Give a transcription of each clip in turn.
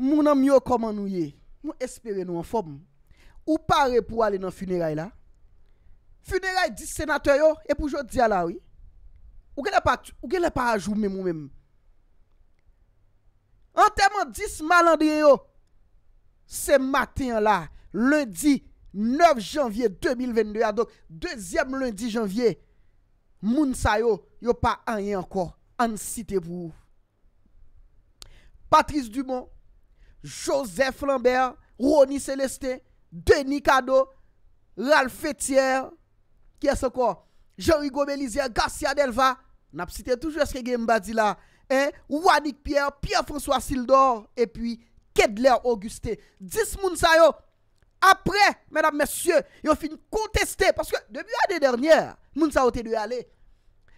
Mounan myo koman nou ye Moun espere nou an fom Ou pare pou ale nan funeray la Funeray dis senatoy yo E pou jote di ala ou Ou genle pa ajou mè mou mè An teman dis malandri yo Se matin la Lundi 9 janvye 2022 Adok Dezyem lundi janvye Moun sa yo Yo pa anye anko An site pou Patrice Dumont Joseph Lambert, Roni Celeste, Denis Cadeau, Ralph Fetier, Jean-Hugo Belizier, Garcia Delva, Wannick Pierre, Pierre-François Sildor, et puis Kedler Auguste. Dix mounsa yo. Après, mesdames, messieurs, yo fin contesté, parce que début l'année dernière, mounsa yo tenu y aller.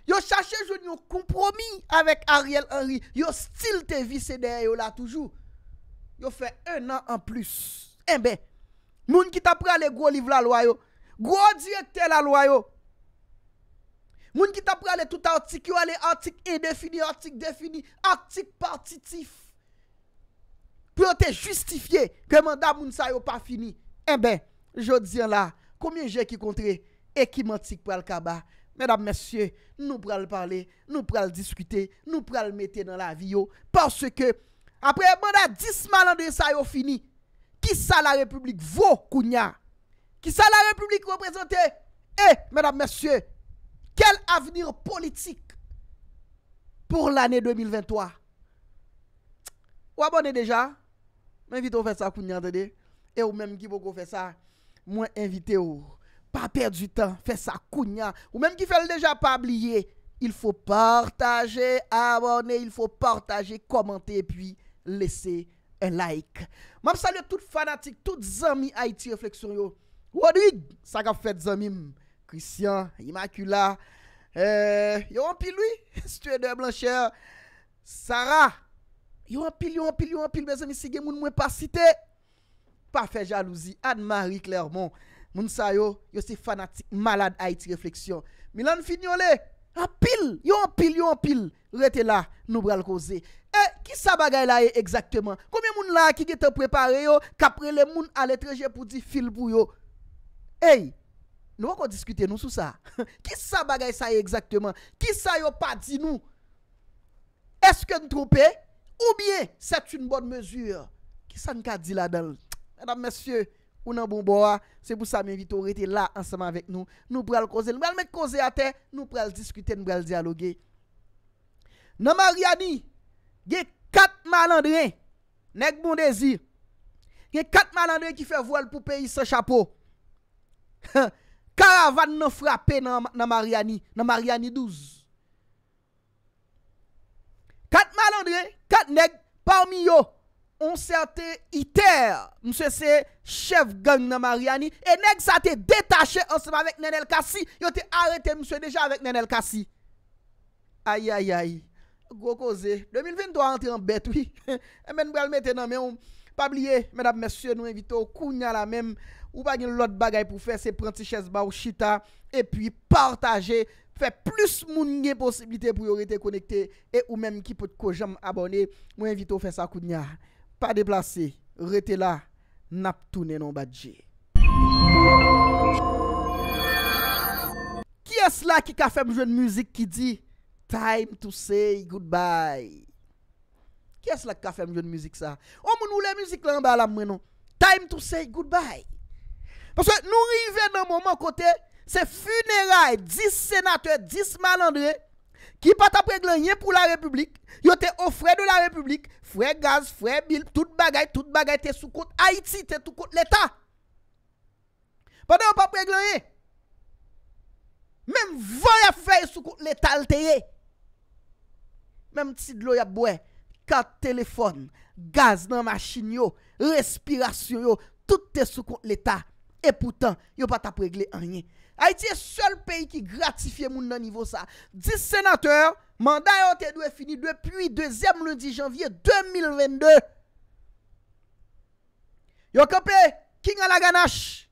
Yo chaché je nous compromis avec Ariel Henry, yo stil te vissez derrière yo la toujou. yo fè un an an plus. En eh ben, moun ki ta pralè gwo liv la loyo, gwo direkte la loyo, moun ki ta pralè tout artik, yo ale artik indefini, artik defini, artik partitif, pou yo te justifiye kè manda moun sa yo pa fini. En eh ben, jò diyan la, koumyen jè ki kontre, e ki mantik pral kaba. Mèdame, mèsyè, nou pral pralè, nou pralè diskute, nou pralè mette nan la viyo, parce ke, apre mwen a 10 man an de sa yo fini, ki sa la republik vwo kounya, ki sa la republik represente, e, eh, mèdame, mèsye, kel avenir politik pou l'anè 2023? Ou abone deja, mwen invite ou fè sa kounya, et ou mèm ki vwo kou fè sa, mwen invite ou, pa per du tan, fè sa kounya, ou mèm ki fè lè deja pa abliye, il fò partajè, abone, il fò partajè, komante, et puis, Lese en like Mwap sal yo tout fanatik Tout zami Haiti Reflexyon yo Wodid? Sagap fet zamim Christian Immacula euh, Yo anpil lui? Strader blancher Sarah Yo anpil, yo anpil, yo anpil Bezomisige moun mwen pa cite Pa fe jalouzi Admarik lermon Moun sal yo Yo se fanatik Malad Haiti Reflexyon Milan Fignon le Anpil Yo anpil, yo anpil Rete la Noubral Rose Yo anpil E, eh, kis sa bagay la e ekzakteman? Kome moun la ki ge te prepare yo, kapre le moun aletreje pou di fil bou yo? E, nou wakon diskute nou sou sa? Kis sa bagay sa e ekzakteman? Kis sa yo pa di nou? Eske n'troupe? Ou bie? Set un bon mezur. Kis sa nka di la del? Edam mesye, unan bon bo a, se pou sa me vitou rete la ansaman vek nou. Nou pral kose, nou pral me kose ate, nou pral diskute, nou pral diyaloge. Nan ma riani, Gye kat malandre Nèk moun dezi Gye kat malandre ki fè voil pou peyi se chapo Karavan nan frape nan Mariani Nan Mariani 12 Kat malandre kat nèk Parmi yo On sè te itèr Mse se chev gang nan Mariani E nèk sa te detache On se ma vek nènel kasi Yo te arete mse deja vek nènel kasi Ayi ayi ayi Gwo koze, 2020 do an ti an bet wi. E men mwen al mette nan men ou. Pa blye, men ap mesye nou evito kounya la men. Ou bagen lot bagay pou fese prenti chesba ou chita. E pi partaje, fè plus moun nye posibite pou yo rete konekte. E ou men ki pot kojam abone, nou evito fese akounya. Pa deplase, rete la, nap toune nan badje. Ki es la ki ka fèm jwen mouzik ki di? Time to say goodbye. Kè se la ka fèm yo de müzik sa? O oh, moun ou le müzik lan ba la mwenon? Time to say goodbye. Pase nou rive nan moun moun kote, se funeray, dis senatè, dis malandre, ki pata preglanyen pou la republik, yo te ofre de la republik, fwe gaz, fwe bil, tout bagay, tout bagay, te soukout Haiti, te soukout l'Etat. Pande yo pata preglanyen? Mem vwe fwe soukout l'Etat l'te yey. Mem ti dlo ya bwe, kat telefon, gaz nan machin yo, respirasyon yo, tout te soukoun l'Etat. E poutan, yo pata pregle anye. Haiti e sol peyi ki gratifiye moun nan nivou sa. 10 senateur, manday an te dwe fini dwe pwi 2em lundi janvye 2022. Yo kapè, King ala ganache,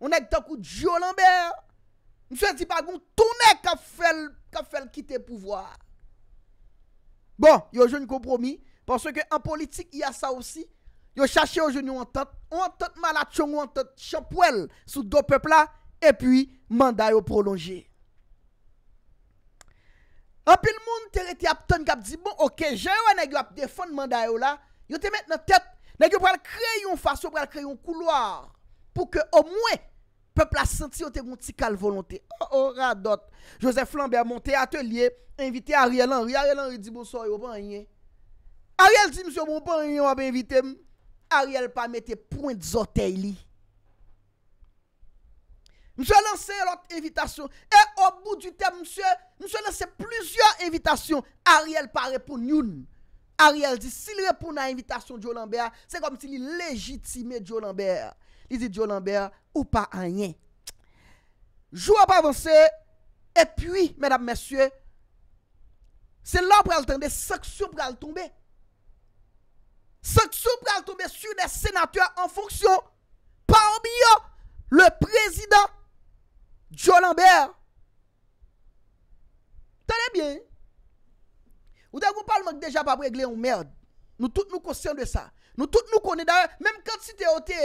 on ek takou Djo Lambert, mswe ti bagoun, toune kap fel kite pouvwa. Bon, yo jouni kompromi, panso ke an politik ya sa osi, yo chache yo jouni wantot, wantot malat chon, wantot chanpwel, sou do pepla, epi mandayo prolonje. An pi l moun tereti ap ton kap di bon, ok, jaywa nagyo ap defon mandayo la, yo te met nan tet, nagyo pral kreyon fasyo, pral kreyon kouloar, pou ke o mwen, pepla senti yo te goun tikal volonte. O, oh, o, oh, radot. Josep Flambé a monté atelier, ...invite Ariel Henry... ...Ariel Henry di bonsoy ou pa anyen... ...Ariel di msye moun bon, pa anyen wap invite m... ...Ariel pa mette point zotey li... ...mse lanse lote invitation... ...e ou bout du tem msye... ...mse lanse plusieurs invitation... ...Ariel pa repoun youn... ...Ariel di si repoun na invitation... ...Djolambert... ...se kom si li legitime Djolambert... ...li di Djolambert ou pa anyen... ...jou wap avanse... ...epuy mdm msye... Se lò pral tende, seksyon pral tombe. Seksyon pral tombe su de senatour en fonksyon parmi yo le prezident Joe Lambert. Tane bien. Ou te, ou palman deja pa pregle yon merd. Nou tout nou kosyen de sa. Nou tout nou konen da. Mem kante si te ote,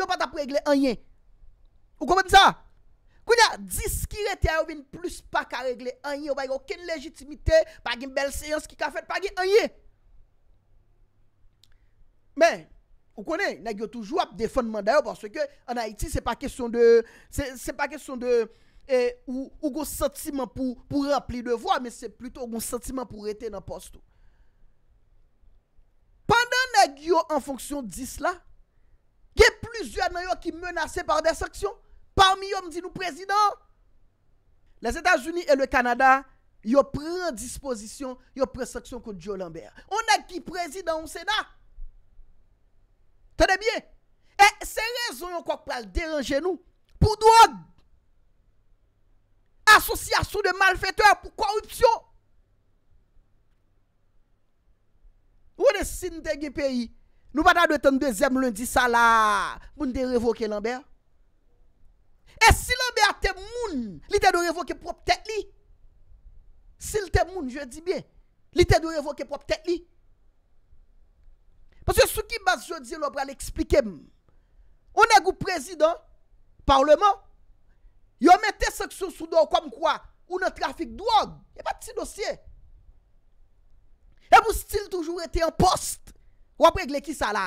yo pata pregle anyen. Ou komen sa? Kou ya, 10 ki rete a yo bin plus pa ka regle anye, ou bayi yo ken legitimite, pa gen bel seyans ki ka fet, pa gen anye. Men, ou konen, nagyo toujou ap defonman da yo, parce ke an Haiti, se pa kesyon de, se pa kesyon de, e, ou goun sentimen pou rappli devwa, men se pluto goun sentimen pou rete nan posto. Pandan nagyo an fonksyon 10 la, gen plus yo an yo ki menase par de seksyon, Parmi yo mdi nou prezidant, les Etats-Unis et le Kanada, yo pren disposisyon, yo preseksyon konti Joe Lambert. On ak ki prezidant ou sena. Tade bie. E se rezon yo kwa kwa al deranje nou, pou do od. Asosiasyon de malfeteur pou korupsyon. Ou de sin dege peyi, nou pata de ten dezem lundi sa la, mboun de revoke Lambert. E si la be a tem moun, li te do revoke pop tek li. Si le tem moun, je di bien, li te do revoke pop tek li. Pase sou ki bas jodi lop pral eksplikem. O negou prezidant, parlement, yo mette seksyon soudo kom kwa, ou ne trafik dwo, e pa ti dosye. E pou stil toujou ete en post, wap regle ki sa la.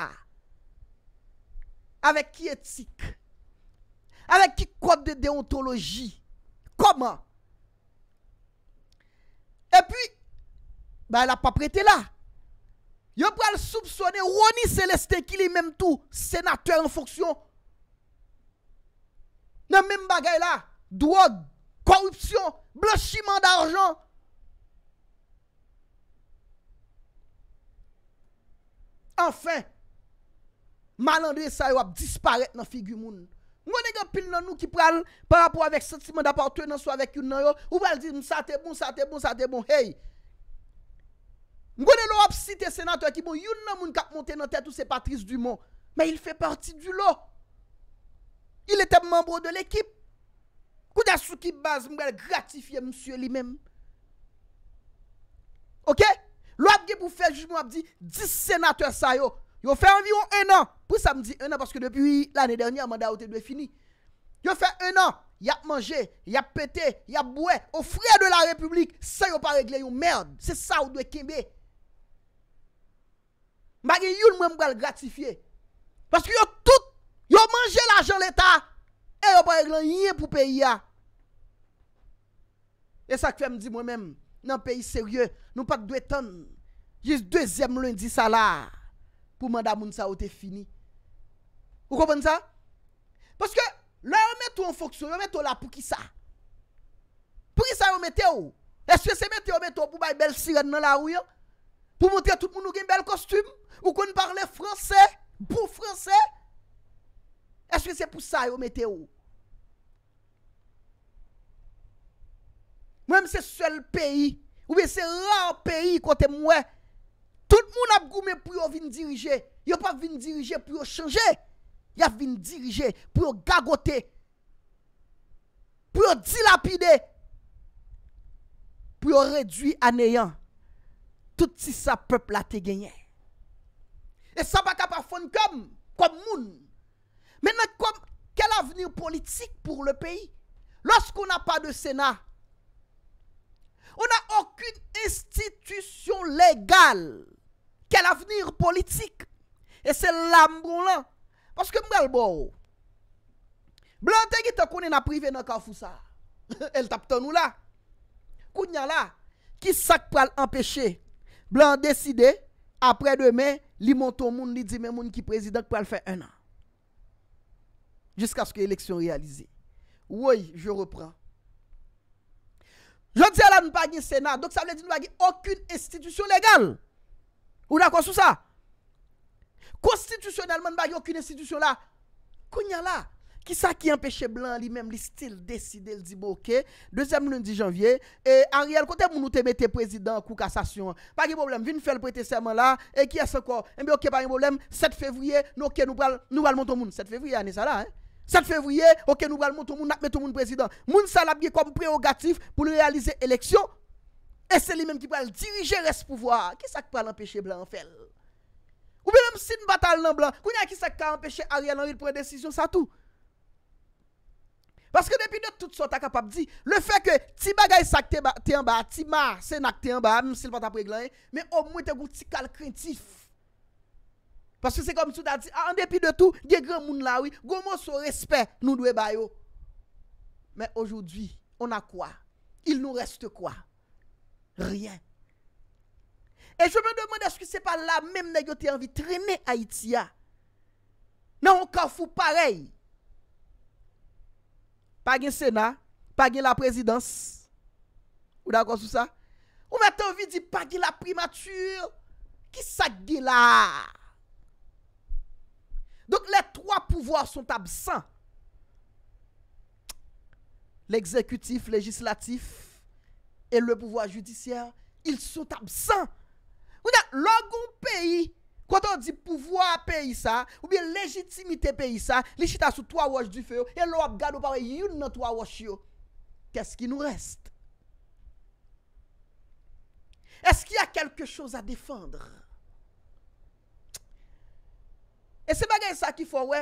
Avek ki etik. Awek ki kote de deontologi Koman E pi Ba la pa prete la Yo pral soupsone Roni seleste ki li menm tou Senatuer en fonksyon Nan menm bagay la Drog Korupsyon Blochiment d'arjon Enfen Malandre sa yo ap disparet nan figu moun Mwen gen pil nan nou ki pral par rapport avèk sentimen d'aportre nan sou avèk yon nan yo, ou wèl di msate moun, sate moun, sate moun, hey! Mwen gen lò ap site senatè ki moun, yon nan moun kap monte nan tèt ou se Patrice Dumont, men il fè parti du lò. Il etè mèmbro de l'ekip. Kou dè sou ki baz mwen gratifiè msye li mèm. Ok? Lò ap gen pou fè, joun moun ap di, di senatè sa yo, Yo fe anvi yo un an Pou sa m di un an Parce que depuis l'année dernière Mandarote yo fini Yo fe un an Ya manje Ya pete Ya boue O frè de la republik Sa yo pa regle yo merd Se sa yo doye keme Mbage yon mwem mbale gratifiye Parce que yo tout Yo manje l'ajen l'état Eyo pa regle yon yè pou peyi ya E sa kfe m di mwem Nan peyi seryé Nou pat doye ton Jis deuxième lundi salar pou manda moun sa ou te fini. Ou kompon sa? Paske, la yo metou an foksyon, yo metou la pou ki sa? Pou ki sa yo metou? Eske se metou yo metou pou bay bel siren nan la ou yo? Pou moun te tout moun ou gen bel kostum? Ou kon parle franse? Pou franse? Eske se pou sa yo metou? Mwen se sel peyi, ou bi se la peyi kote mwen, Moun ap goume pou yo vin dirije. Yo pa vin dirije pou yo chanje. Yo vin dirije pou yo gagote. Pou yo dilapide. Pou yo redwi aneyan. Touti sa peplate genye. E sa baka pa fon kom. Kom moun. Menen kom. Kel avenir politik pou le peyi? Lorskou na pa de sena. On a okun institusyon legal. l'avenir politik e se l'ambron lan paske mga l bo blan te ki te kounen aprive nan ka fousa el tap ton ou la kounen la ki sak pral empèche blan deside apre demè li monton moun, li di men moun ki prezident pral fè un an jiska skye eleksyon realize woy, je repran jote zè lan mpa gni senan dok sa mle di nou bagi okun estitisyon legal Ou nan kon sou sa? Konstitisyonelman nan bagi okun institisyon la? Konya la? Ki sa ki empeshe blan li menm li stil deside li di boke? 2e mounen di janvye, e an riyal kote moun nou te mette prezident kou kassasyon. Pagi problem, vin fèl prete serman la, e kia se kon? E mi ok pari moun problem, 7 fevriye nou ke nou pral moun ton moun. 7 fevriye ane sa la, he? 7 fevriye nou ke nou pral moun ton moun, moun sa la biye kwa pou preogatif pou nou realize eleksyon? E se li menm ki pral dirije res pou vwa. Ki sa ki pral empeshe blan fel? Ou bel msid mbatal nan blan? Koun ya ki sa ki ka empeshe a riyan an ril pou re desisyon sa tou? Paske depi de tout sou takapap di, le fe ke ti bagay sak te yon ba, ti ma senak te yon ba, msil pata prek lan, me om mwete gouti kal krentif. Paske se kom sou da di, a an depi de tout, ge gran moun lawi, gomo sou respet nou dwe bayo. Me ojoudwi, ona kwa? Il nou reste kwa? Rien. E jw me demande eski se pa la mem negyo te anvi trenne Haitia. Nan anka fw parey. Pagin sena, pagin la prezidans. Ou d'akon sou sa? Ou met anvi di pagin la primatur. Ki sa gila? A. Donk le 3 pouvoar son absent. L'exekutif, legislatif. E le pouvoi judisyel, il soute absen. Ou diyan, logon peyi, kwa ton di pouvoi peyi sa, ou biye legitimite peyi sa, li chita sou twa waj di feyo, e lo ap gado pare, yon nan twa waj yo, kes ki nou reste? Esk ya kelke chose a defandre? E se bagay sa ki fwa we?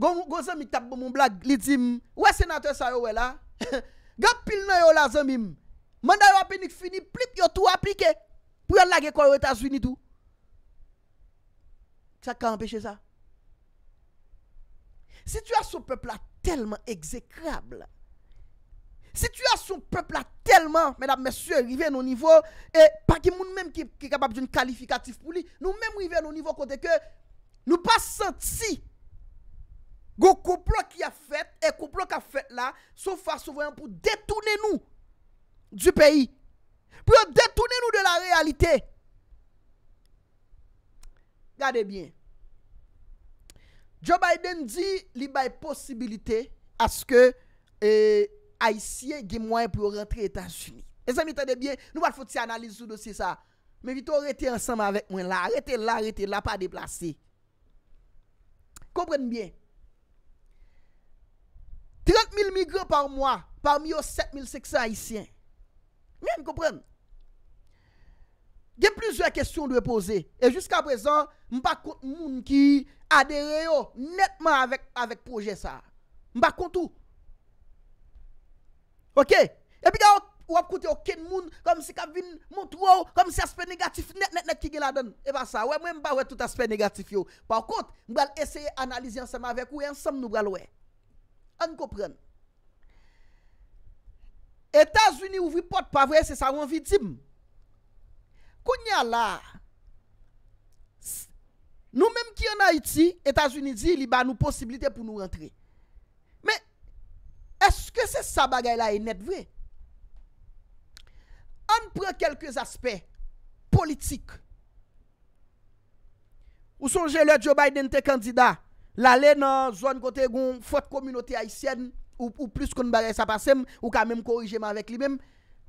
Gonzo mi tap pou moun blag, li di, ou e senate sa yo we la? E se bagay sa ki fwa we? Gap pil nan yo la zanmim, manda yo apenik fini, plip yo tou aplike, pou yon lage kwa yon etazwi ni tou. Sa ka ampeche sa? Situasyon pepla telman ekzekrable. Situasyon pepla telman, men ap mesye, rive nou nivou, e pakimoun menm ki kapap joun kalifikatif pou li, nou menm rive nou nivou kote ke, nou pas sante si. Gon kouplo ki a fèt E kouplo ki a fèt la Sou fà sou voyan pou detounen nou Du peyi Pou yo detounen nou de la realite Gade bien Joe Biden di Li baye posibilite eh, Aske Aisyen ge mwen pou rentre Etats-Unis E zan mi tade bien Nou wal fote se analize sou dosye sa Me vitou rete ansanm avèk mwen la Arrete la, arrete la, pa deplase Kouplen bien 30.000 migre par mwa, parmi yo 7.600 haisyen. Mwen mkopren. Gen plizwe kestyon dwe pose. E jiska prezan, mbak kont moun ki adere yo netman avek proje sa. Mbak kont ou? Ok? E pi gen wak kont yo ken moun, kom si kab vin moun tou ou, kom si aspe negatif net net net ki gen la den. E pa sa, wè mwen mba wè tout aspe negatif yo. Par kont, mbal eseye analize anseman avek ou ensem nou mbal wè. An kopren. Etats-Unis ouvri pot pa vre, se sa wanvi di m. Konya la, nou menm ki an Haiti, Etats-Unis di li ba nou posibilite pou nou rentre. Men, eske se sa bagay la e net vre? An pren kelkes aspe politik. Ou sonje le Joe Biden te kandida? Lale nan zwan kote goun fote komunote Aisyen Ou plus kon baray sa passem Ou kamem korije man vek li mem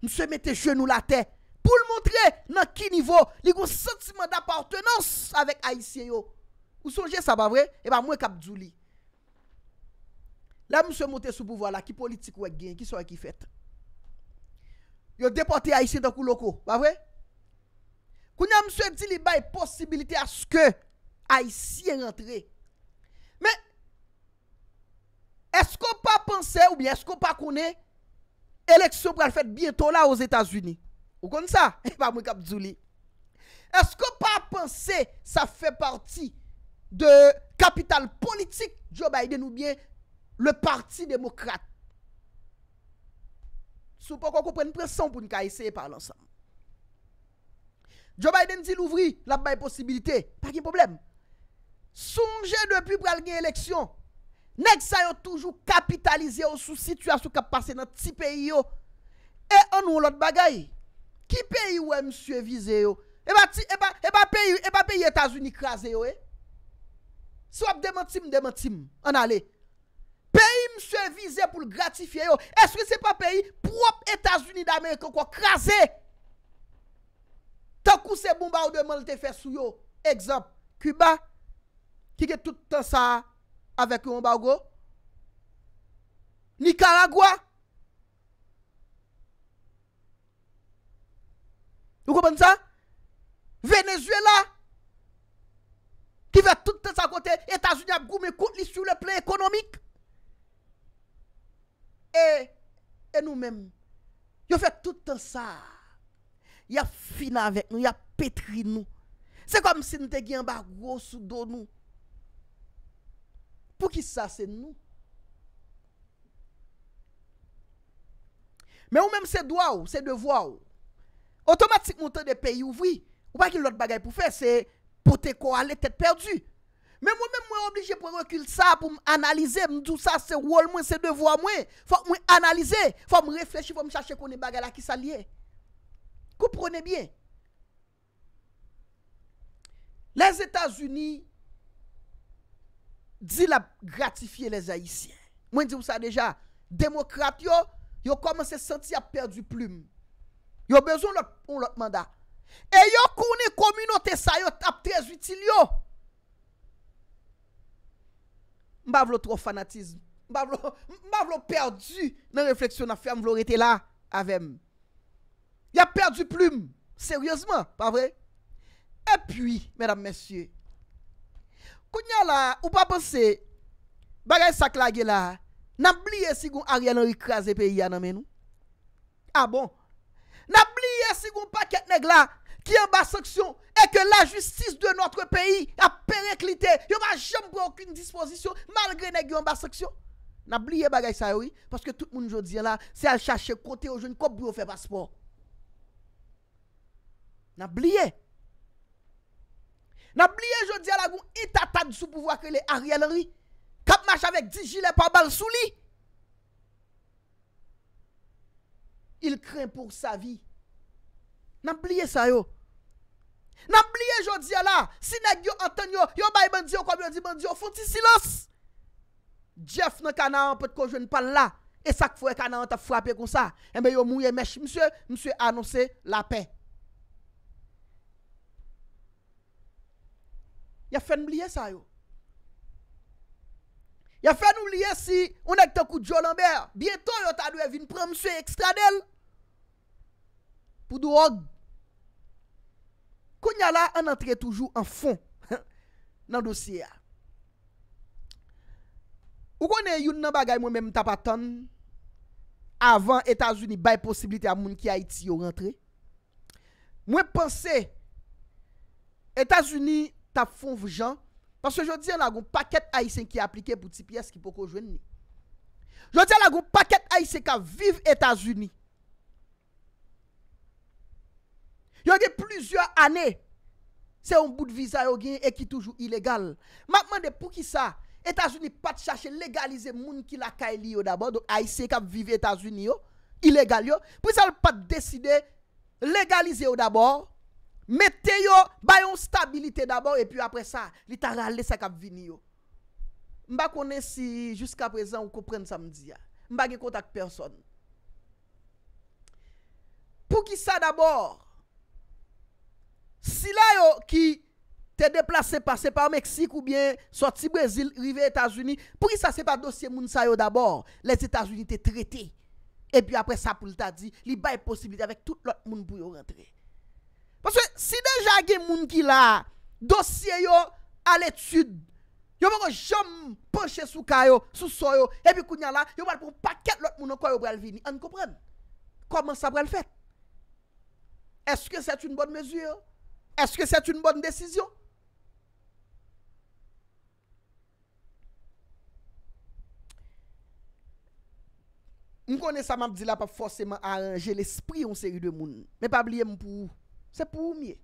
Mse mette jenou la te Poul montre nan ki nivou Li goun sentimen d'apartenans Avek Aisyen yo Ou sonje sa ba vre? Eba eh mwen kap djou li La mse montre sou pouvo la Ki politik wek gen, ki son ekifet Yo depote Aisyen Dokou loko, ba vre? Koun ya mse di li bay Posibilite aske Aisyen rentre Esko pa panse ou bien esko pa konen eleksyon pral fèt bieto la ou kon sa? E pa mwen kap zoulé. Esko pa panse sa fè parti de kapital politik Joe Biden ou bien le parti demokrate? Sou pa kon kon pren preson pou nika eseye par lan sa. Joe Biden di louvri la baye posibilite. Pa ki problem? Sonje depi pral gen eleksyon Nèk sa yo toujou kapitalize yo sou situasyon kap pase nan ti peyi yo. E an wou lot bagay? Ki peyi wè msue vize yo? E ba e e peyi e Etasuni krasen yo e? Sop demantim, demantim. An ale. Peyi msue vize pou l gratifye yo. Eske se pa peyi prop Etasuni d'Amerika kwa krasen? Tankou se bumba ou demante fè sou yo. Ekzamp. Kuba. Kike toutan sa a. Avek yon bago Nicaragua Yon kompon sa Venezuela Ki ve tout sa kote Etasunya gome kout li su le ple ekonomik E nou men Yon fe tout sa Ya fin avek nou Ya petri nou Se kom si nou te gyan bago sou do nou pou ki sa se nou. Men ou menm se dwa ou, se devwa ou, otomatik moutan de peyi ouvri, ou pa ki lout bagay pou fe, se pote ko alet et perdu. Men ou menm mwen oblige pou rekul sa, pou m analize, m tout sa se rol mwen, se devwa mwen, fò mwen analize, fò m reflechi, fò m chache koni bagay la ki sa liye. Kouprone bie. Les Etats-Unis, Di la gratifiye les haïsien. Mwen di msa deja, demokrap yo, yo komanse senti a perdi plume. Yo bezon lout mandat. E yo kouni kominote sa, yo tap trez utili yo. Mba vlo tro fanatizm. Mba vlo perdi nan refleksyon na ferme vlo rete la avèm. Yo perdi plume. Seryozman, pa vre? E pi, mèdam mèsyè, Kounye la, ou pa pense, bagay sa klage la, nan bliye si goun a rialan rikraze peyi ananmen nou? A ah bon, nan bliye si goun paket neg la, ki an ba seksyon, e ke la justis de notre peyi a pereklite, yon va jem brou akoun disposisyon, malgre neg yon ba seksyon? Nan bliye bagay sa yoi, paske tout moun jodi ya la, se al chache kote yo jouni kop bro fe paspon. Nan bliye! Nan bliye jodi ala goun itatad sou pou wakre le ariel ri? Kapmache avek di jile pa bar sou li? Il kren pou sa vi. Nan bliye sa yo? Nan bliye jodi ala? Sinek yo anten yo, yo baye mendi yo, komyo di mendi yo, foun ti silos? Jeff nan kana anpet konjwen pan la, e sak fwe kana anta fwapye kon sa, e me yo mounye mesh, msye, msye anonse la pey. Ya fè nou liye sa yo. Ya fè nou liye si, ou nek te kou Djo Lambert, biye to yo ta lue vin pran mswe ekstradel. Pou do og. Kou nya la, an entre toujou an fon, nan dosye ya. Ou konen yon nan bagay mwen men mta patan, avan Etasuni bay posibilite a moun ki a iti yo rentre. Mwen pense, Etasuni, Ta fonv jan. Paske yo diyan la gou paket ayisen ki aplike pou TPS ki poko jwen ni. Yo diyan la gou paket ayisen ka viv Etasuni. Yo diyan plizyo ane. Se yon bout viza yo genye e ki toujou ilegal. Matman de pou ki sa. Etasuni pat chache legalize moun ki lakay li yo daban. Do ayisen ka viv Etasuni yo. Ilegal yo. Po yon pat deside legalize yo daban. Mete yo bayon stabilite d'abor E pi apre sa li ta rale sa kap vini yo Mba kone si Juska prezan ou kompren samdi ya Mba ge kontak person Pou ki sa d'abor Si la yo ki Te deplase pase par Meksik Ou bien sorti Brezil Rive Etasuni Pou ki sa sepa dosye moun sa yo d'abor Les Etasuni te trete E pi apre sa pou li ta di Li bay posibilite avèk tout l'ot moun pou yo rentre Paske si deja gen moun ki la dosye yo al etude, yo mwen kon jom penche sou kayo, sou soyo, epi kounya la, yo mwen pou paket lout moun an koyo brel vini. An kompren? Koman sa brel fet? Eske set un bon mezu yo? Eske set un bon desisyon? Mwen konen sa map di la pa forceman aranje l'espri yon seri de moun. Mwen pa bliye moun pou ou? Se pou ou miye.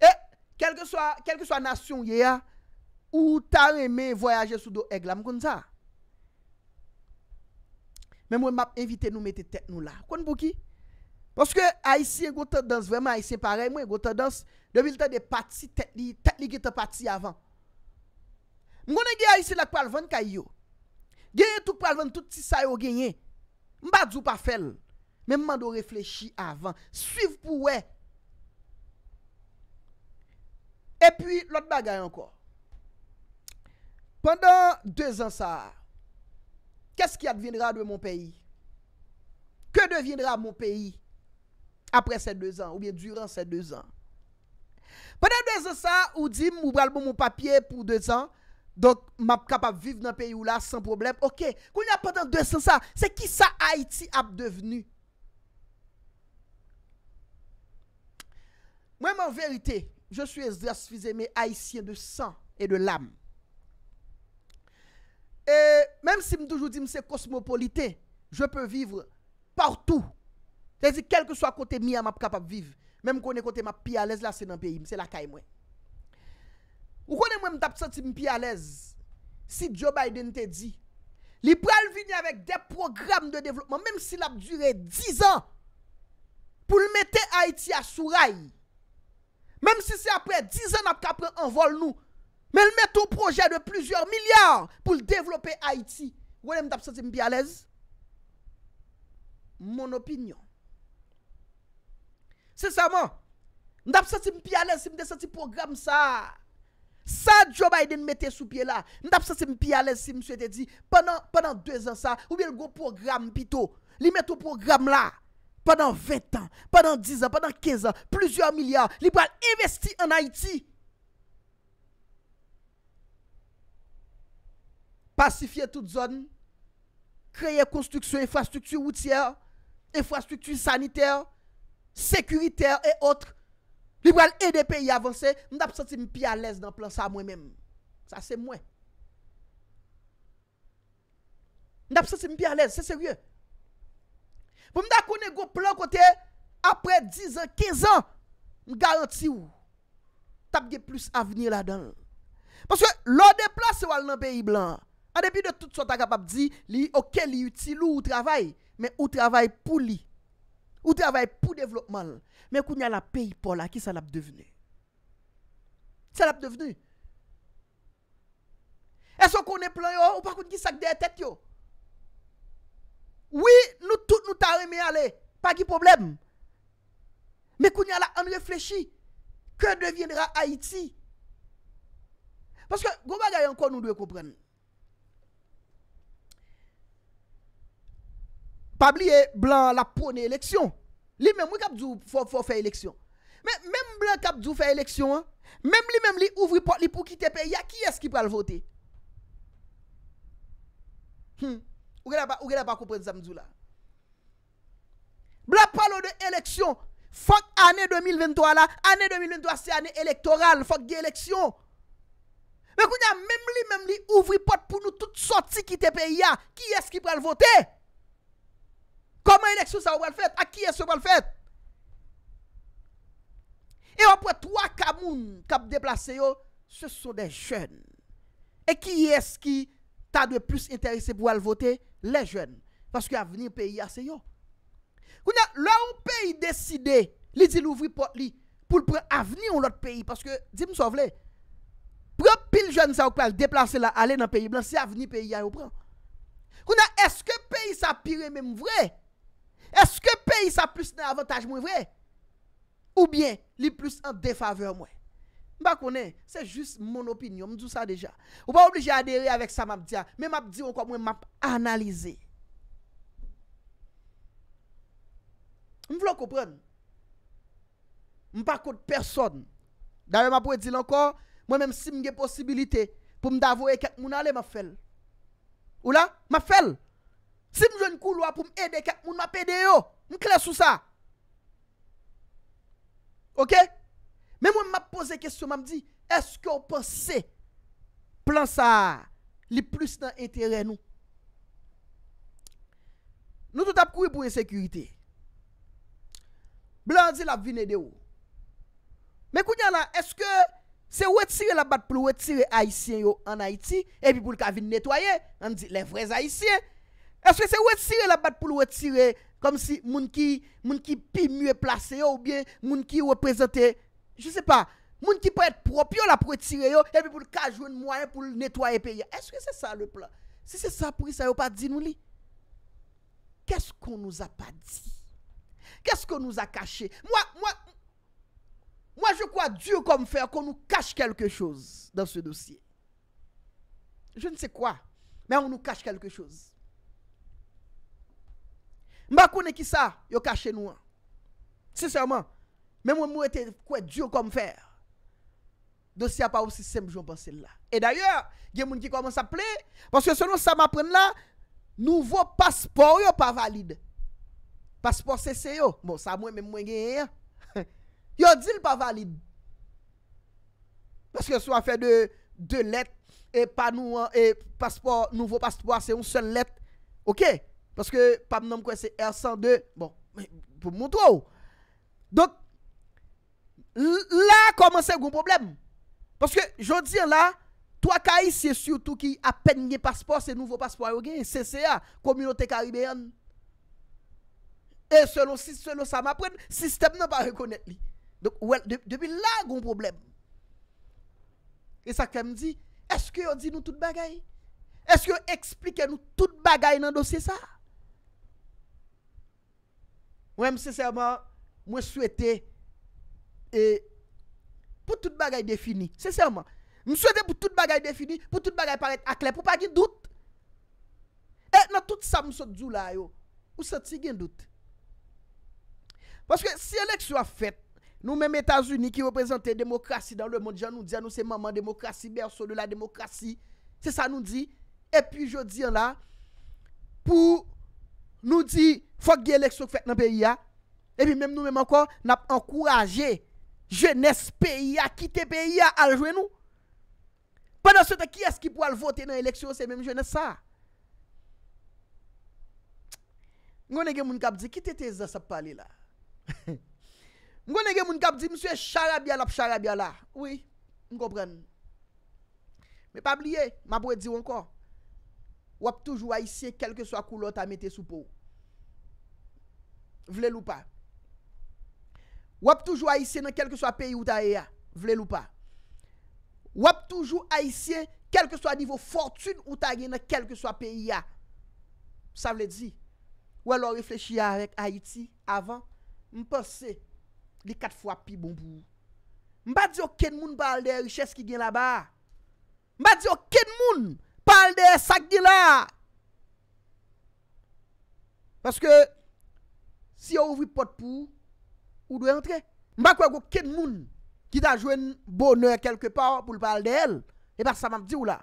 E, kelke so a, kelke so a nasyon ye ya, ou ta reme voyaje sou do egla, mwen kon sa. Men mwen map invite nou mette tek nou la. Kon mwen pou ki? Ponske Aisyen gote dans, vreman Aisyen parey, mwen gote dans, devilte de pati tek li, tek li gete pati avan. Mwen kon enge Aisyen la kwa alvan kaya yo. Genye tou kwa alvan, touti sa yo genye. Mba djou pa fel. Mwen kon an. Memman do reflechi avan. Suif pou we. E pi, lot bagay anko. Pendan 2 an sa, kes ki advindra de mon peyi? Ke devindra mon peyi? Apre se 2 an, ou bien duran se 2 an. Pendan 2 an sa, ou di mou bral bon mon papye pou 2 an, donk map kapap viv nan peyi ou la san problem. Ok, koun ya pendant 2 an sa, se ki sa Haiti ap devenu? Mwen mwen verite, je sou es dras fizeme aisyen de san e de lam. E, menm si m toujou di mse kosmopolite, je pe vivre partou. Te di, kelke sou akote mi a map kapab viv. Menm konen kote map pi alez la senan pe im, se la kay mwen. Ou konen mwen m tap sati m pi alez, si Joe Biden te di, li pral vini avèk de program de devlopman, menm si lap dure 10 an, pou l mette Haiti a sou rayn, menm si se apre 10 an apka apre anvol nou, menm mette ou proje de plusieurs milyar pou l'devloppe Haiti. Woye mdap sati mbi alez? Mon opinyon. Seseyman, mdap sati mbi alez si mde sati program sa. Sa job a yedin mette sou pie la, mdap sati mbi alez si mse te di, penan 2 an sa, ouye l'go program pito, li mette ou program la. Pendan 20 ans, pendant 10 ans, pendant 15 ans, plusieurs milliards, liboal investi en Haiti. Pasifye tout zone, kreye konstruksyon, efo astrukti woutier, efo astrukti saniter, sekuriter et autres. Liboal e de peyi avanse, mn ap santi mpi alèz nan plan sa mwen mèm. Sa se mwen. Mn ap santi mpi alèz, se seriè. pou mda konen go plan kote, apre 10 an, 15 an, m garanti ou, tapge plus avni la dan. Paske lò de plan se wal nan peyi blan, an depi de tout son takap ap di, li, ok, li yuti lou ou travay, men ou travay pou li, ou travay pou devlopman, men konen la peyi pola ki sal ap deveni. Sal ap deveni. E so konen plan yo, ou pakoun ki sak deye tet yo? me ale, pa ki problem me kounye ala an reflechi ke devyendra Haiti paske goma gaya yon kon nou dwe koupren pab li e blan la pone eleksyon li men mwen kap djou fò fò fè eleksyon men men blan kap djou fè eleksyon men li men li ouvri pot li pou ki tepe, ya ki es ki pral vote ou gen a pa koupren zamdjou la Bla palo de eleksyon, fok ane 2023 la, ane 2023 se ane elektoral, fok de eleksyon. Bekoun ya, mem li, mem li, ouvri pot pou nou tout soti ki te pe ya, ki eski prel vote? Koman eleksyon sa wal fèt? A ki eski wal fèt? E wapre, twa kamoun kap deplase yo, se sou de jen. E ki eski ta de plus enterese pou wal vote? Le jen. Paske avnir pe ya se yo. Kou na, lè ou peyi deside li di l'ouvri pot li pou l'pre aveni ou l'ot peyi, paske, di m sou avle, pre pil joun sa ou kwa l deplase la ale nan peyi, blan se aveni peyi a yo pran. Kou na, eske peyi sa pire mèm vre? Eske peyi sa plus nan avantaj mèm vre? Ou bien, li plus an defave mwen? Mba konen, se jist mon opinyon, mdou sa deja. Mba oubli jadere avèk sa map diyan, mè map diyon kwa mwen map analize. M wlo koupren. M pa kote person. Dawe m apwe di lankor, mwen menm si m gen posibilite, pou m davowe kat moun ale ma fel. Ola, ma fel. Si m joun kou lwa pou m ede kat moun ma pede yo, m kler sou sa. Ok? Men m wap pose kesyon, m am di, eske o pa se, plan sa, li plus nan entere nou? Nou tout ap koui pou ensekurite. Blan di la vine de ou. Mè kou nyan la, eske se wetire la bat pou wetire Haitien yo an Haiti, epi pou l'ka vin netoye, an di lèvres Haitien. Eske se wetire la bat pou wetire, kom si moun ki pi mouye plase yo ou bien moun ki wè prezante. Je se pa, moun ki pou ete propyo la pou wetire yo, epi pou l'ka joun mouye pou netoye peye. Eske se sa le plan? Se se sa pou yi sa yo pa di nou li? Kès kon nou a pa di? Kès kon nou a kache? Mwa, mwa, mwa jò kwa djou kom fèr kon nou kache kelke chòs dan sou dosye. Jò nè se kwa, mwen nou kache kelke chòs. Mwa kone ki sa, yò kache nou an. Sè sèman, mwen mwen mwen ete kwa djou kom fèr. Dosye apan ou sistem, jò pan sè la. E dayò, gen moun ki koman sa ple, mwen sè sonou sa mapen la, nouvo paspor yò pa valid. Paspor CC yo. Bon, sa mwen men mwen gen yon. Yo dil pa valid. Paske sou a fe de let. E, e paspor, nouvo paspor, se yon son let. Ok. Paske, pa mnen mwen kwen se R102. Bon, pou mwontro. Donc, la koman se yon problem. Paske, yo dil la. To a ka isye, syoutou ki apen gen paspor, se nouvo paspor yo gen. CC a, Komunote Karibéan. E selo si selo sa ma pren, sistem nan pa rekonet li. Donk, wèl, depi la goun problem. E sa kèm di, eske yo di nou tout bagay? Eske yo eksplike nou tout bagay nan dosye sa? Wè, mwen sesèrman, mwen souwete, e, pou tout bagay defini, sesèrman. Mwen souwete pou tout bagay defini, pou tout bagay paret akle, pou pa gen dout. E, nan tout sa mwen sot djou la yo, mwen sot si gen dout. Paske si eleks yo a fèt, nou mèm Etats-Unis ki reprezentè demokrasi dans le monde, jan nou diyan nou se maman demokrasi, berso de la demokrasi, se sa nou di, epi jo diyan la, pou nou di fòk ge eleks yo fèt nan PIA, epi mèm nou mèm ankon nap ankoraje jènes PIA, kite PIA aljwen nou. Panan sote ki eski pou alvote nan eleks yo, se mèm jènes sa. Ngone gen moun kap di, kite te zan sa pali la, Mwen gen moun kap di Mwen se chara biala pou chara biala Mwen kompren Mwen pa bliye Mwen pou e di wanko Wap toujou Aisyen Kelke swa kulot a mette sou pou Vle lou pa Wap toujou Aisyen Kelke swa peyi ou ta e ya Wap toujou Aisyen Kelke swa nivou fortune Ou ta gen keke swa peyi ya Sa vle di Ou alo reflechye yarek Aiti Avan M pa se li kat fwa pi bonpou. M pa di yo ken moun pa al de riches ki gen la ba. M pa di yo ken moun pa al de sak di la. Paske si yo ouvri pot pou, ou do entre? M pa kwa go ken moun ki da jwen boner kelke pa pou l pa al de el, e ba sa m ap di ou la.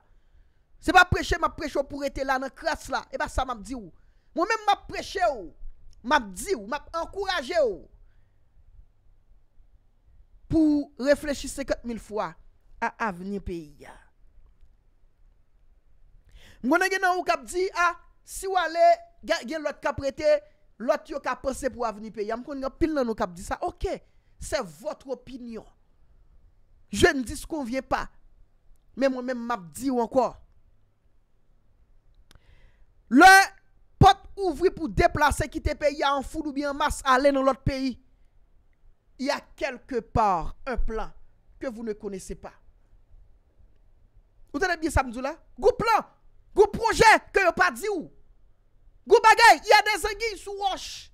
Se pa preche, m ap preche ou pou rete la nan kras la, e ba sa m ap di ou. M ou men m ap preche ou. map di ou, map ankouraje ou, pou reflechise ket mil fwa, a avni peyi ya. Mwen gen nan ou kap di a, ah, si wale gen lot kap rete, lot yo kap pose pou avni peyi ya, mwen kon gen pil nan ou kap di sa, ok, se votre opinyon. Je mdi skonvye pa, men mwen map di ou anko. Le, Ouvri pou deplase ki te pe ya an foul ou bi an mas ale nan lot peyi. Ya kelke par, an plan, ke vou ne kone se pa. Ote de biye samdou la? Gou plan, gou proje, ke yo pa di ou. Gou bagay, ya de zangi sou roche.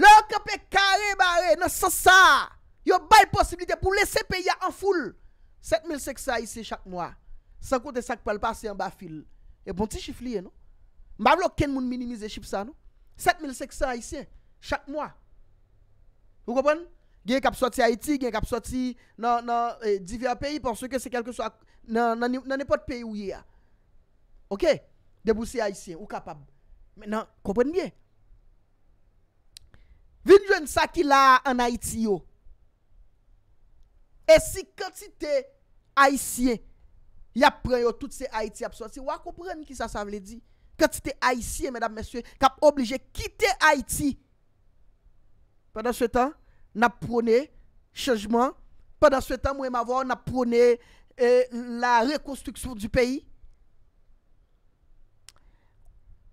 Le an kepe kare bare, nan sa sa. Yo bay posibilite pou lese pe ya an foul. 7000 seksa yise chak mwa. 55 palpasi an ba fil. E bon ti chifliye nou? Mavlo ken moun minimize ship sa nou? 7,600 Haitien Chak mwa Ou kopwen? Gen kapsoti Haiti Gen kapsoti Nan, nan Divya peyi Ponso ke se kelke so Nan, nan, nan Nan epot peyi ou ye ya Ok? Debou se Haitien Ou kapab Menan, kopwen bien? Vinjwen sa ki la an Haiti yo E si kantite Haitien Yapren yo tout se Haiti kapsoti Ou akopren ki sa sa vle di? Katite Haitie, mèdame, mèsye, kap oblije kite Haiti. Pendan sou etan, nap prone chanjman. Pendan sou etan, mwen mèvò, nap prone euh, la rekonstruksyon di peyi.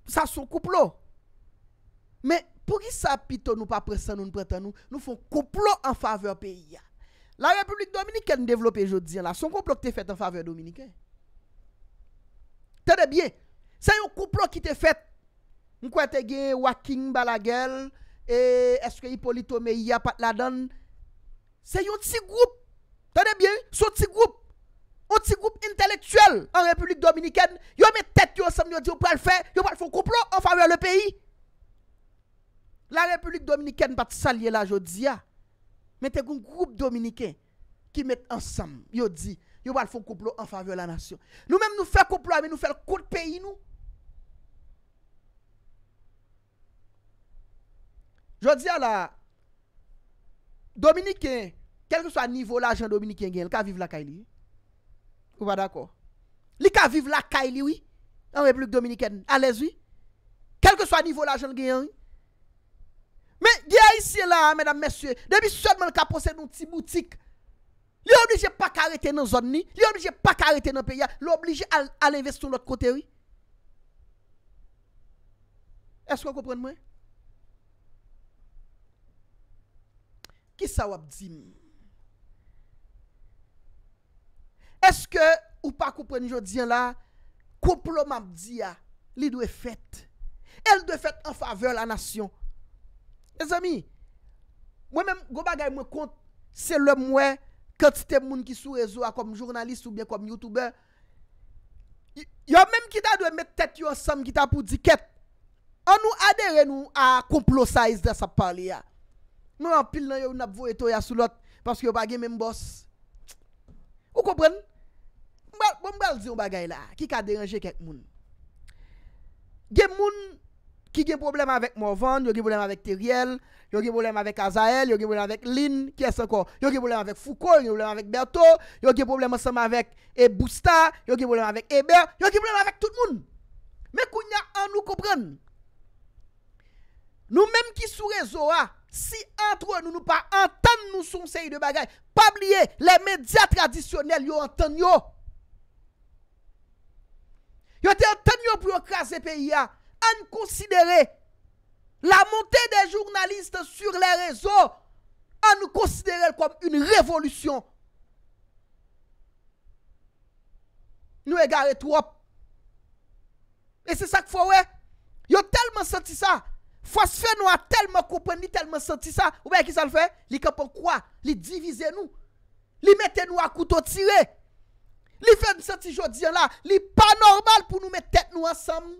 Sa sou kouplo. Mè, pou ki sa piton nou pa presan nou nou pretan nou, nou foun kouplo an faveur peyi. La Republik Dominikè nou devlopè joudzien la, son kouplo kte fèt an faveur Dominikè. Tè de biye. Se yon kouplo ki te fet Mwen kwen te gen wakin bala gel E eske yi polito me ya pat la dan Se yon ti goup Tane bien Sou ti goup Ou ti goup intelektuel An republik dominiken Yo met tet yo sam yo di yo prel fe Yo bal foun kouplo an faveyo le peyi La republik dominiken bat salye la jodi ya Met te gen goup dominiken Ki met ansam Yo di yo bal foun kouplo an faveyo la nasyon Nou men nou fe kouplo ame nou fe kouple peyi nou Je di ala, Dominikien, kelke swa nivou l'ajen Dominikien gen, l'ka vive la kay li. Ou va d'akor. L'i ka vive la kay li, oui, an replouk Dominikien, alèz, oui. Kelke swa nivou l'ajen gen, oui. Men, gen isi la, mèdam mèsyè, debi sèdman l'ka posey nou ti moutik, l'i oblije pa karete nan zon ni, l'i oblije pa karete nan peya, l'i oblije al investi ton lot kote, oui. Eskwa koupren mwen? Ki sa wap di mi? Eske ou pa koupre njou diyan la, koupro map di ya, li dwe fet. El dwe fet an fave la nasyon. E zami, mwen men goma gay mwen kont, se lè mwen, ket tem moun ki sou rezo a kom jurnalist ou bien kom youtuber, yon menm kita dwe met tet yon sam kita pou di ket, an nou adere nou a koupro sa is de sa pali ya. Mwen an pil nan yon nap vo eto ya sulot Paske yon pa gen men mbos Ou kopren? Mwen bel zi yon bagay la Ki ka derenje kek moun Gen moun Ki gen problem avèk Morvan Yo gen problem avèk Teriel Yo gen problem avèk Azael Yo gen problem avèk Lin Yo gen problem avèk Fouko Yo gen problem avèk Berto Yo gen problem avèk Ebousta Yo gen problem avèk Eber Yo gen problem avèk tout moun Mwen kou nya an ou kopren? Nou menm ki sou rezo a, si antre nou nou pa, antan nou sou mseyi de bagay, pa blye, le medya tradisyonel yo antan yo. Yo te antan yo pou yo krasi peyi a, an konsidere, la monte de jounaliste sur le rezo, an konsidere kom un revolusyon. Nou e gare trop. E se sak fwa we, yo telman santi sa, Fwa se fe nou a telman koupen ni telman senti sa. Ou ben ki sa l fe? Li kepon kwa? Li divize nou? Li mette nou a koutou tire? Li fe mse ti jodi an la? Li pa normal pou nou mette tek nou asam?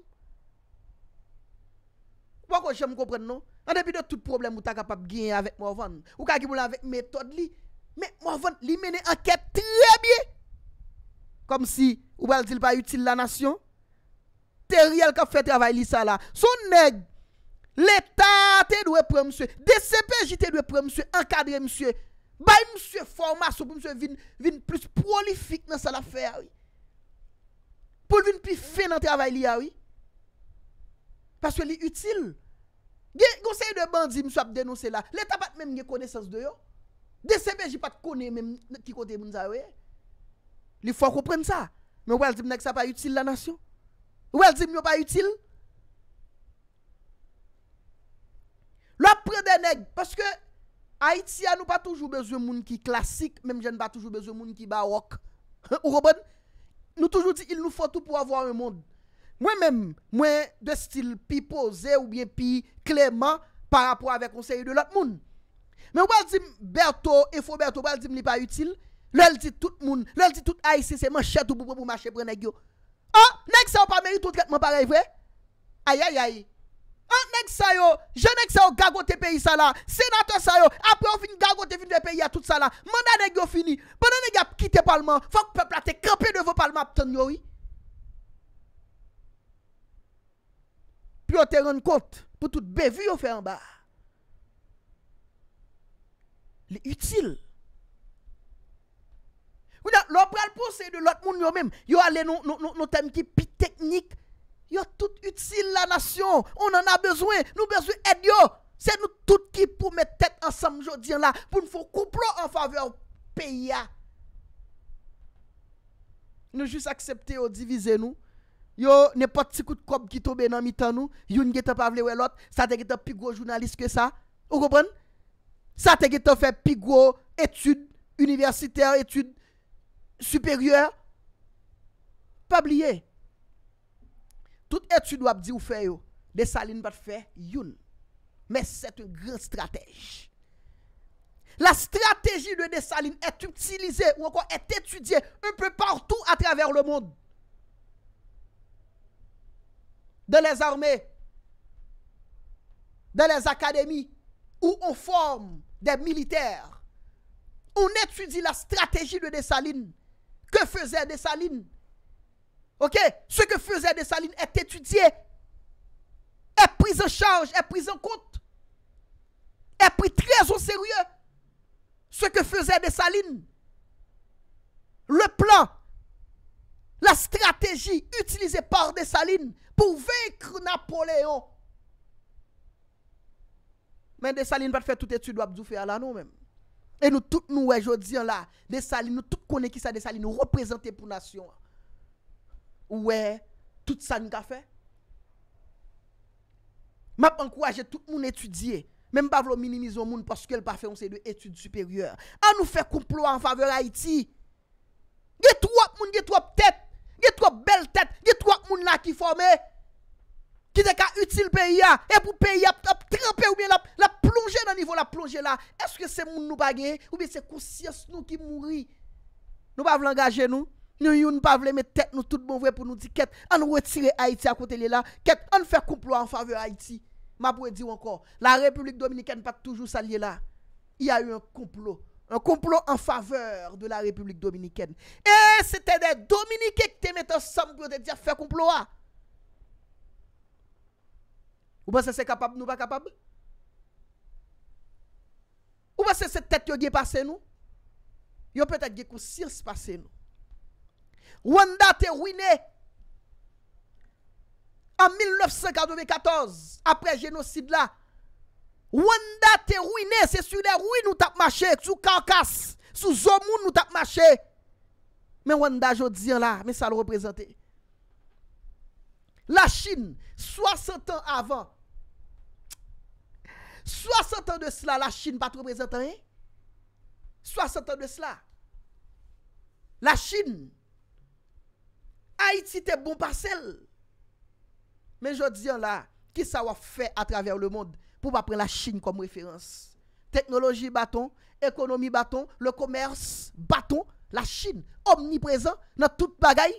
Wakon jem koupen nou? An depi de tout problem ou ta kapap genye avèk mou avon. Ou kakibou la avèk metode li. Mè mou avon li mene anket triye bie. Kom si ou bel dil pa yutil la nasyon. Te riel kap fe travay li sa la. Sou neg genye. L'Etat te dwe prè msye, DCPJ te dwe prè msye, ankadre msye, bay msye forma sou pou msye vin plus prolifik nan sa la fè awi. Poul vin plus fè nan travay li awi. Paswe li util. Ge gonsenye de bandi msye ap denonsè la, l'Etat pat mèm nye kone sens de yo. DCPJ pat kone mèm ki kote moun za we. Li fwa koupren sa. Men wèl di mnèk sa pa util la nasyon. Wèl di mnèk sa pa util la nasyon. de neg, paske Haiti ya nou pa toujou bezou moun ki klasik menm jen pa toujou bezou moun ki barok ou robon nou toujou di il nou fote pou avwa un moun mwen menm, mwen de stil pi pose ou bien pi klemant par rapport avek konsey de lot moun menm wazim, Berto e fwo Berto, wazim li pa util lal di tout moun, lal di tout a yisi se man chet ou bou bou mwache pre neg yo an, neg se wap ameni tout kat mwap a yive ayayayi Antenèk sa yo, jenèk sa yo gagote peyi sa la, senato sa yo, apre yo fin gagote fin de peyi a tout sa la, mandanèk yo fini, bananèk ya kite palman, fok pepla te krepe de vo palman ap ton yo yi. Pi yo te ren kont, pou tout bevi yo fe an ba. Le yitil. Ou ya, lop pral pou se de lot moun yo menm, yo ale nou tem ki pi teknik, Yo, tout utile la nasyon. On en a bezwen. Nou bezwen ed yo. Se nou tout ki pou mette tèt an sam jodi an la. Pou nou foun kouplo an faveur peya. Nou jous aksepte yo divize nou. Yo, ne pot sikout koum ki toube nan mitan nou. You nge te pavle we lot. Sa te ge te pigwo jounalist ke sa. Ou gopon? Sa te ge te fè pigwo etude universitèr, etude supèryèr. Pabliye. Tout etu do ap di ou fe yo... Desaline bat fe yon... Men set un gran stratej... La strateji de Desaline... Et utilize ou ankon et etudie... Un peu partou a traver le monde... De les armes... De les akademis... Ou on forme des militers... Ou netudi la strateji de Desaline... Ke feze Desaline... Ok? Ce que faisait Dessalines est étudié, est pris en charge, est pris en compte, est pris très au sérieux. Ce que faisait Dessalines, le plan, la stratégie utilisée par Dessalines pour vaincre Napoléon. Mais Desalines va faire toute étude, doit faire là nous-mêmes. Et nous tous, nous, aujourd'hui, là, Saline, nous tous connaissons qui ça Dessalines, nous représentons pour la nation. Ouè, tout sa nou ka fe? M ap ankouaje tout moun etudye, menm pa vlo minimizo moun, paskèl pa fe, on se de etude superyèr. An nou fe kouplo an faveur Haiti. Gè tou ap moun, gè tou ap tèt, gè tou ap bel tèt, gè tou ap moun la ki fòmè, ki de ka util pe ya, ep ou pe ya, ap trempè ou biè la plonje nan nivou la plonje la, eske se moun nou pa gè, ou biè se konsyès nou ki mouri. Nou pa vlo angajè nou, Nou yon pa vle met tek nou tout bon vwe pou nou di ket an wetire Haiti akote li la. Ket an fè kouplo an faveur Haiti. Mabou e di wankor. La Republik Dominikèn pat toujou sa li la. Y a yon kouplo. An kouplo an faveur de la Republik Dominikèn. E se te de Dominikèn ki te met an sam blou de di fè kouplo a. Ou ba se se kapab nou ba kapab? Ou ba se se tet yo ge pase nou? Yo peta ge kou sirse pase nou. Wanda te rwine an 1994 apre genosid la. Wanda te rwine, se sur le rwine nou tap mache, sou kankas, sou zomoun nou tap mache. Men wanda jodzien la, men sa l reprezenté. La chine, 60 an avan, 60 an de slan, la chine pa te reprezenté. 60 an de slan, la chine, Haïti te bon parsel. Men jò diyan la, ki sa waf fè a travèr le moun, pou pa pren la chine kom referans. Teknologi baton, ekonomi baton, le komers baton, la chine omniprezen nan tout bagay.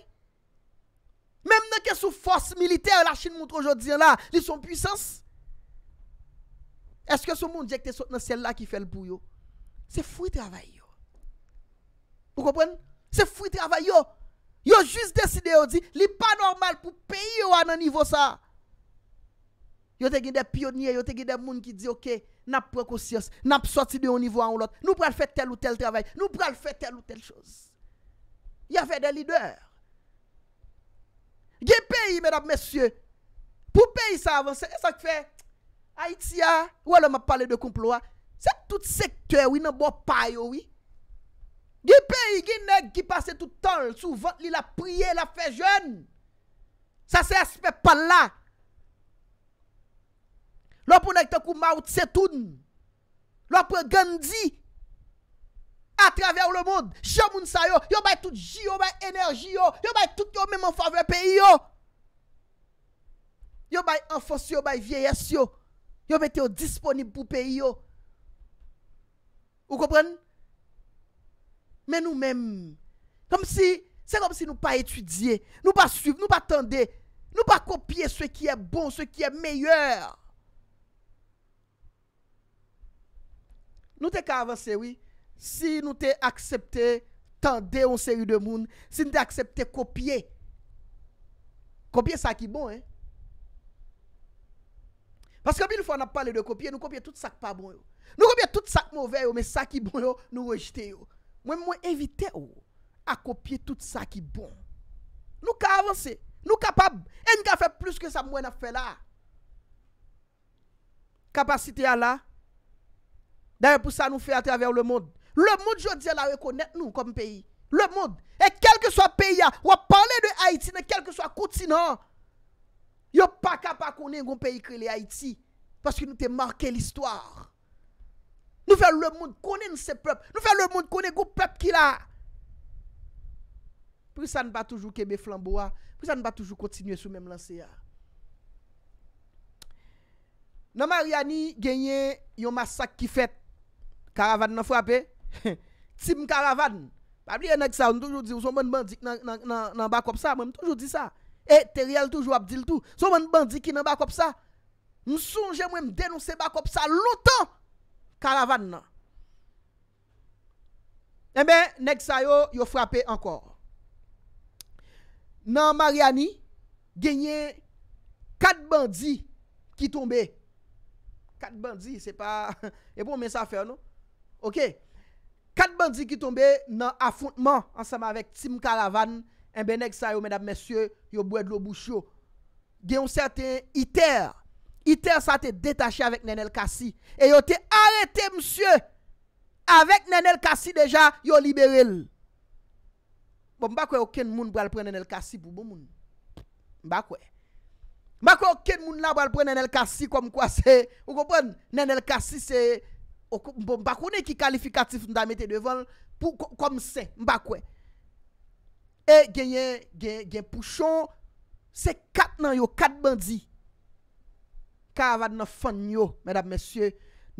Mem nan ke sou fòs militer, la chine moun trò jò diyan la, li son pwisans. Eske sou moun diye ki te sot nan sel la ki fèl bouyo? Se fwi travay yo. Ou kopren? Se fwi travay yo. Yo jist deside yo di, li pa normal pou peyi yo an an nivou sa. Yo te ginde pionye, yo te ginde moun ki di, ok, nap prekosyos, nap soti de an nivou an an lot. Nou pral fe tel ou tel travay, nou pral fe tel ou tel chos. Ya fe de lider. Gen peyi, mèdap mèsyè, pou peyi sa avansè, e sa kfe? Haitia, wè lè mè pale de koumplo wè, ah. se tout sektè wè nan bo payo wè. Gwi peyi gwi neg ki pase toutan sou vot li la priye la fe jwen. Sa se espè pa la. Lò pou neg te kou maout setoun. Lò pou genzi. A traver lè moun. Chè moun sa yo. Yo bay tout ji yo bay enerji yo. Yo bay tout yo mèm an fave peyi yo. Yo bay enfos yo bay vieyes yo. Yo bay te yo disponib pou peyi yo. Ou kopren? men nou men, kom si, se kom si nou pa etudye, nou pa suiv, nou pa tende, nou pa kopye, sou ki e bon, sou ki e meyye, nou te kavase, si nou te aksepte, tende, ou se yu de moun, si nou te aksepte, kopye, kopye sa ki bon, paske api nou fwana pale de kopye, nou kopye tout sa ki pa bon, nou kopye tout sa ki mouve, ou me sa ki bon, ou nou wajte, ou, Mwen mwen evite ou akopye tout sa ki bon. Nou ka avanse, nou kapab, en ka fe plus ke sa mwen a fe la. Kapasite a la, dè pou sa nou fe atè avèr le moun. Le moun jodi a la rekonek nou komi peyi. Le moun, e kelke so peyi a, wapanle de Haiti ne kelke so akouti nan. Yo pa kapakounen goun peyi kre le Haiti. Paske nou te marke l'histoire. Nou fèl lè moun konè nse pèp, nou fèl lè moun konè goup pèp ki la. Prisa n'ba toujou keme flambo a, prisa n'ba toujou kontinye sou mèm lanse ya. Nan maryani genyen yon masak ki fèt, karavan nan fwapè, tim karavan. Mabli enèk sa, moun toujou di ou son moun bandik nan bakop sa, moun toujou di sa. E, teriyal toujou abdil tou, son moun bandik ki nan bakop sa. M soujè mwen mdenonsè bakop sa loutan! karavan nan. Ebe, eh nek sa yo, yo frape ankor. Nan Maryani, genyen, kat bandi, ki tombe. Kat bandi, se pa, e pou bon, men sa fer nou. Ok. Kat bandi ki tombe, nan afuntman, ansama vek tim karavan, ebe, eh nek sa yo, men ap mesye, yo boued lo boucho. Genyon certain iter, Iter sa te detache avek nenel kasi. E yo te arete msye. Avek nenel kasi deja yo liberel. Bon, Mbakwe oken moun bral pren nenel kasi pou mbomoun. Mbakwe. Mbakwe oken moun la bral pren nenel kasi kome kwa se. Ou kompon nenel kasi se. Mbakwe ou bon, ne ki kalifikatif nou damete devan. Kome se. Mbakwe. E genye genye genye pouchon. Se kat nan yo kat bandi. Avad nan fanyo, mèdap mèsyè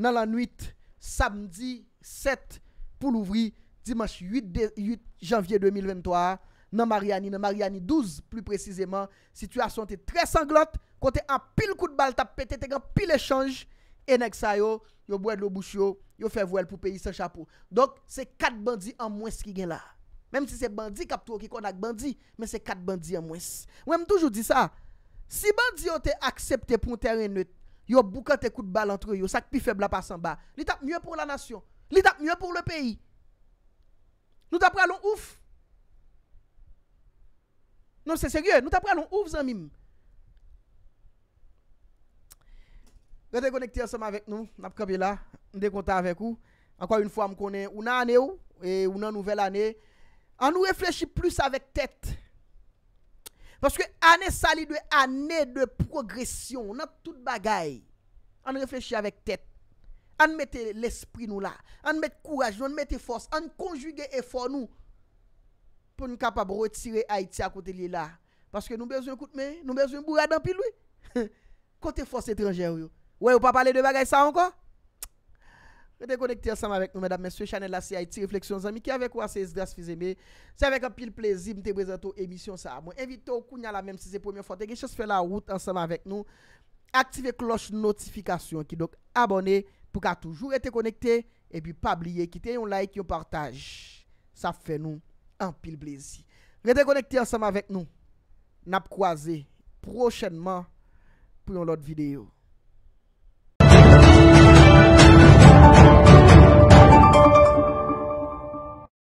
Nan lan 8, samdi 7, pou l'ouvri Dimans 8 janvye 2023 Nan Mariani, nan Mariani 12 Plu precizèman, situasyon te Tre sanglot, kon te an pil kout bal Ta pete, te gan pil echange Enek sayo, yo bwèd lo bouchyo Yo fè vwèl pou peyi se chapou Donk, se kat bandi an mwès ki gen la Mèm si se bandi kapto ki kon ak bandi Mèm se kat bandi an mwès Mèm toujou di sa Si ban diyo te aksepte pou teren net, yo bouka te koute bal antre yo, sak pi febla pasan ba. Li tap mye pou la nasyon. Li tap mye pou le peyi. Nou tap pralon ouf. Non, se serye. Nou tap pralon ouf zan mim. Lè te konekti an som avèk nou. Nap kapi la. Nde konta avèk ou. Ankwa yon fwa m konen. Unan anè ou. E unan nouvel anè. An nou reflechi plus avèk tèt. Paske anè sali de anè de progresyon nan tout bagay, an reflechi avèk tèt, an mette l'espri nou la, an mette kouraj nou, an mette fòs, an konjuge efor nou pou nou kapab rotire Haiti akote li la. Paske nou bezoun koutme, nou bezoun bouradampi lou, kote fòs etrenger yo. Ouè ou pa pale de bagay sa ankon? Ve te konekte anseman vek nou, mèdame, mèswe, chanel la CIT, refleksyon, zami, ki avek wase, esgras, fizeme. Se avek an pil plezi, mte brezato, emisyon sa amon. Evite ou kounya la mèm, si se pou myon fote, geche se fè la wout anseman vek nou. Aktive kloche notifikasyon ki dok abone pou ka toujou ve te konekte. E pi pabliye, kite yon like, yon partaj. Sa fè nou an pil plezi. Ve te konekte anseman vek nou. Nap kwa zè, prochenman pou yon lot videyo.